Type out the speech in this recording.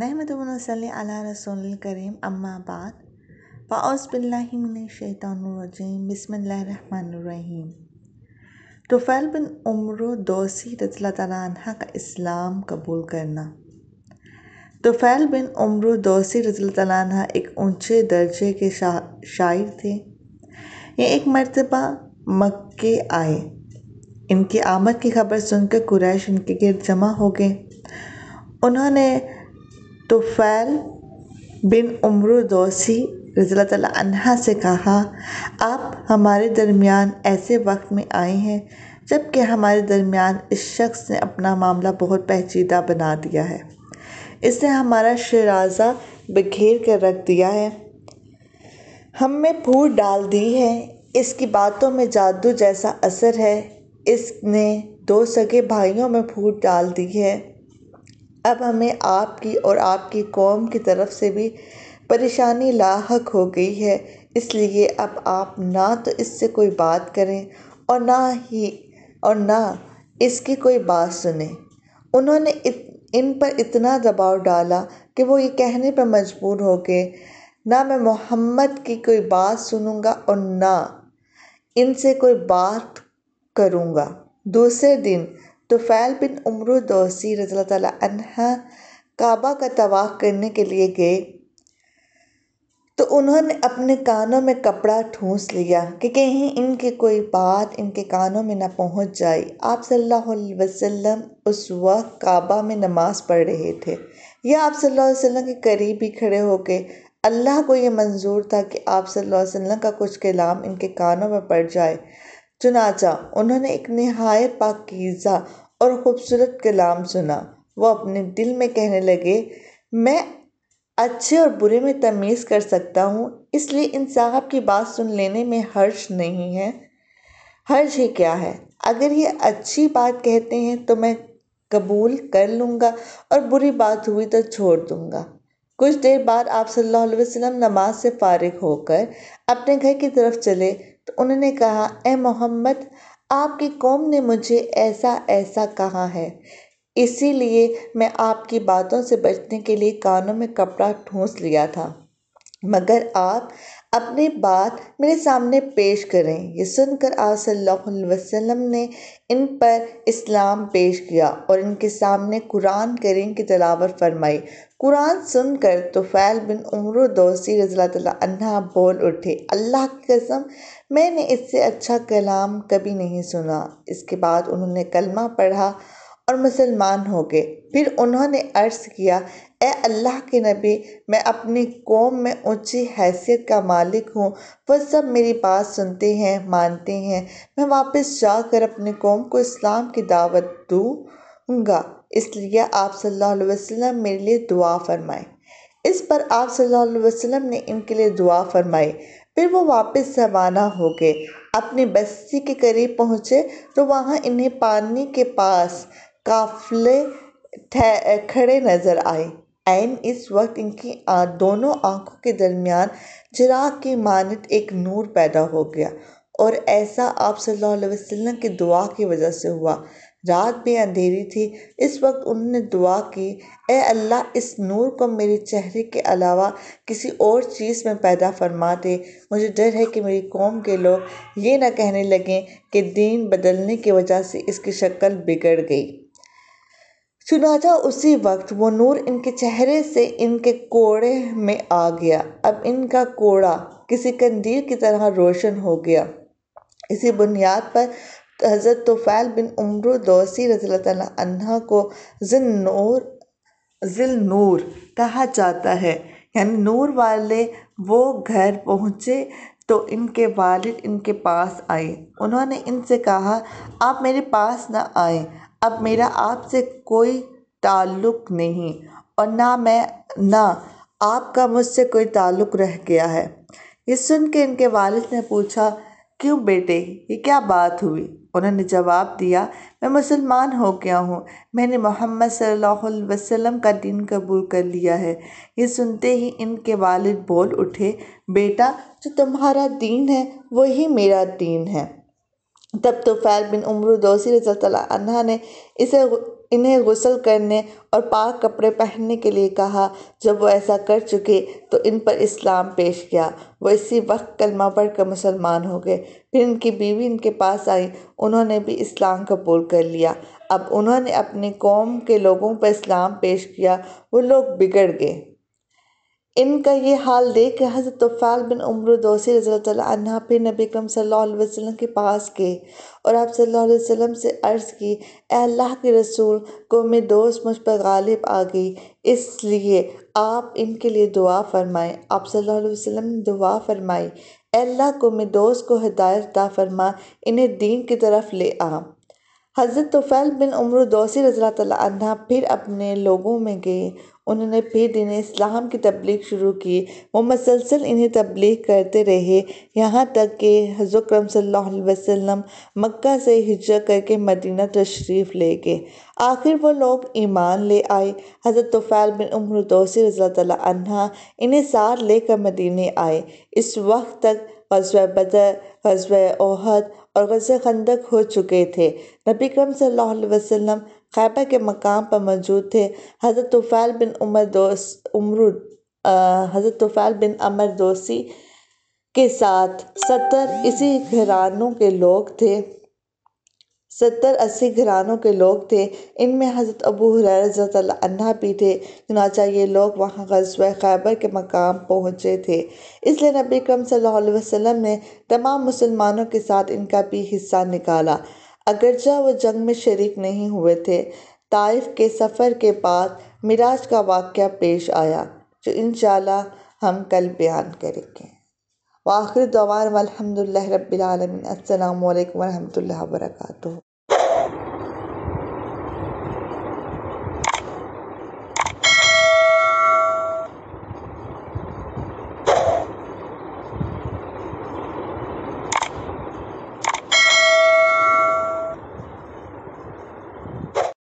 नहमदल रसोल करीम अम्माबाद पाउसबिल्लिमिनशैतरजीम बसमीम तुफ़ैल बिन उम्र दोसी रज़ल तला का इस्लाम कबूल करना तुफ़ैल बिन उम्र दोसी रज़ल तला एक ऊंचे दर्जे के शा, शायर थे ये एक मरतबा मक्के आए इनकी आमद की खबर सुनकर कुरैश इनके गिर जमा हो गए उन्होंने तो फ़ैल बिन उम्र दोसी रज़ी अनहा से कहा आप हमारे दरमियान ऐसे वक्त में आए हैं जबकि हमारे दरमियान इस शख्स ने अपना मामला बहुत पेचीदा बना दिया है इसने हमारा शराज़ा बिखेर कर रख दिया है हम में फूट डाल दी है इसकी बातों में जादू जैसा असर है इसने दो सगे भाइयों में फूट डाल दी है अब हमें आपकी और आपकी कौम की तरफ से भी परेशानी लाक हो गई है इसलिए अब आप ना तो इससे कोई बात करें और ना ही और ना इसकी कोई बात सुने उन्होंने इन पर इतना दबाव डाला कि वो ये कहने पर मजबूर हो गए ना मैं मोहम्मद की कोई बात सुनूंगा और ना इनसे कोई बात करूंगा दूसरे दिन तुफ़ैल बिन उम्र दोसी रज़ी तह काबा का तवाह करने के लिए गए तो उन्होंने अपने कानों में कपड़ा ठूंस लिया कि कहीं इनकी कोई बात इनके कानों में ना पहुंच जाए आप सल्लल्लाहु अलैहि वसल्लम उस वक्त काबा में नमाज़ पढ़ रहे थे या आप सल्लल्लाहु अलैहि वसल्लम के करीब ही खड़े हो अल्लाह को ये मंजूर था कि आप सल्लल्लाहु अलैहि वसल्लम का कुछ कलाम इनके कानों में पड़ जाए चुनाचा उन्होंने एक नहाय पाकीज़ा और खूबसूरत कलाम सुना वह अपने दिल में कहने लगे मैं अच्छे और बुरे में तमीज़ कर सकता हूँ इसलिए इन साहब की बात सुन लेने में हर्ज नहीं है हर्ज ही क्या है अगर ये अच्छी बात कहते हैं तो मैं कबूल कर लूँगा और बुरी बात हुई तो छोड़ दूँगा कुछ देर बाद आप सल्लल्लाहु अलैहि वसल्लम नमाज से फारिग होकर अपने घर की तरफ चले तो उन्होंने कहा ए मोहम्मद आपकी कौम ने मुझे ऐसा ऐसा कहा है इसीलिए मैं आपकी बातों से बचने के लिए कानों में कपड़ा ठूंस लिया था मगर आप अपनी बात मेरे सामने पेश करें ये सुनकर आप सल्लल्लाहु अलैहि वसल्लम ने इन पर इस्लाम पेश किया और इनके सामने कुरान करीम की तलावत फरमाई कुरान सुनकर तुफ़ैल बिन उम्र दोसी रज़ील्ला बोल उठे अल्लाह की कसम मैंने इससे अच्छा कलाम कभी नहीं सुना इसके बाद उन्होंने कलमा पढ़ा और मुसलमान हो गए फिर उन्होंने अर्ज़ किया ए अल्लाह के नबी मैं अपनी कौम में ऊंची हैसियत का मालिक हूँ वह सब मेरी बात सुनते हैं मानते हैं मैं वापस जाकर अपनी कौम को इस्लाम की दावत दूँगा इसलिए आप सल्लल्लाहु अलैहि वसल्लम मेरे लिए दुआ फरमाएं इस पर आप सल्लल्लाहु अलैहि वसल्लम ने इनके लिए दुआ फरमाई फिर वो वापस रवाना हो गए अपनी बस्ती के करीब पहुँचे तो वहाँ इन्हें पानी के पास काफले खड़े नज़र आए ऐन इस वक्त इनकी आ, दोनों आंखों के दरमियान चिराग की मानत एक नूर पैदा हो गया और ऐसा आप सल्लल्लाहु अलैहि वसल्लम की दुआ की वजह से हुआ रात भी अंधेरी थी इस वक्त उन्होंने दुआ की ए अल्लाह इस नूर को मेरे चेहरे के अलावा किसी और चीज़ में पैदा फरमा दे मुझे डर है कि मेरी कौम के लोग ये ना कहने लगें कि दीन बदलने की वजह से इसकी शक्ल बिगड़ गई चुनाचा उसी वक्त वो नूर इनके चेहरे से इनके कोड़े में आ गया अब इनका कोड़ा किसी कंदील की तरह रोशन हो गया इसी बुनियाद पर हज़रत तोफ़ैल बिन उम्र दौसी रज़ी को नूर जिल नूर कहा जाता है यानी नूर वाले वो घर पहुँचे तो इनके वालिद इनके पास आए उन्होंने इनसे कहा आप मेरे पास ना आए अब मेरा आपसे कोई ताल्लुक़ नहीं और ना मैं ना आपका मुझसे कोई ताल्लुक़ रह गया है ये सुन के इनके वालिद ने पूछा क्यों बेटे ये क्या बात हुई उन्होंने जवाब दिया मैं मुसलमान हो गया हूँ मैंने मोहम्मद सल्लल्लाहु अलैहि वसल्लम का दीन कबूल कर लिया है ये सुनते ही इनके वालिद बोल उठे बेटा जो तुम्हारा दीन है वही मेरा दीन है तब तो फ़ैल बिन उम्र दोसी रज़ा ने इसे इन्हें गुसल करने और पाक कपड़े पहनने के लिए कहा जब वो ऐसा कर चुके तो इन पर इस्लाम पेश किया वो इसी वक्त कलमा पढ़कर मुसलमान हो गए फिर इनकी बीवी इनके पास आई उन्होंने भी इस्लाम कबूल कर लिया अब उन्होंने अपनी कौम के लोगों पर इस्लाम पेश किया वो लोग बिगड़ गए इनका ये हाल देख के हज़रत तुफ़ैल बिन उम्र दोसी रज़ी फिर नबी कम वसम के पास गए और आप सल्लल्लाहु से अर्ज़ की अल्लाह के रसूल को मेरी दोस्त मुझ पर गालिब आ गई इसलिए आप इनके लिए दुआ फरमाएँ आप सल्लल्लाहु ने दुआ फरमाई अल्लाह को मेरे दोस्त को हिदायत दा फरमा इन्हें दीन की तरफ ले आ हज़रत तुफ़ैल बिन उम्र दौसी रज़ी फिर अपने लोगों में गए उन्होंने फिर दिन इस्लाम की तबलीग शुरू की वो मसलसल इन्हें तबलीग करते रहे यहाँ तक कि हज़रत करम सल्लल्लाहु अलैहि वसल्लम मक्का से हिजरत करके मदीना तशरीफ़ ले गए आखिर वो लोग ईमान ले आए हज़रत तुफ़ैल बिन उम्र दोसी रज़ी इन्हें साथ लेकर मदीने आए इस वक्त तक गज़वा बदर गज़वा ओहद और गज़ खंदक हो चुके थे नबी करम सल्लल्लाहु वसल्लम खैबर के मकाम पर मौजूद थे हज़रत तुफ़ैल बिन उमर दोस उम्र हज़रत तुफ़ैल बिन अमर दोसी के साथ सत्तर इसी घरानों के लोग थे सत्तर अस्सी घरानों के लोग थे इनमें हज़रत अबू हुररा भी थे चुनाचा ये लोग वहाँ गजब खैबर के मकाम पहुँचे थे इसलिए नबी करम सल्लल्लाहु ने तमाम मुसलमानों के साथ इनका भी हिस्सा निकाला अगरचा वो जंग में शरीक नहीं हुए थे ताइफ के सफ़र के बाद मिराज का वाक़ पेश आया जो इन हम कल बयान करेंगे وآخر دعوانا والحمد لله رب العالمين السلام عليكم ورحمة الله وبركاته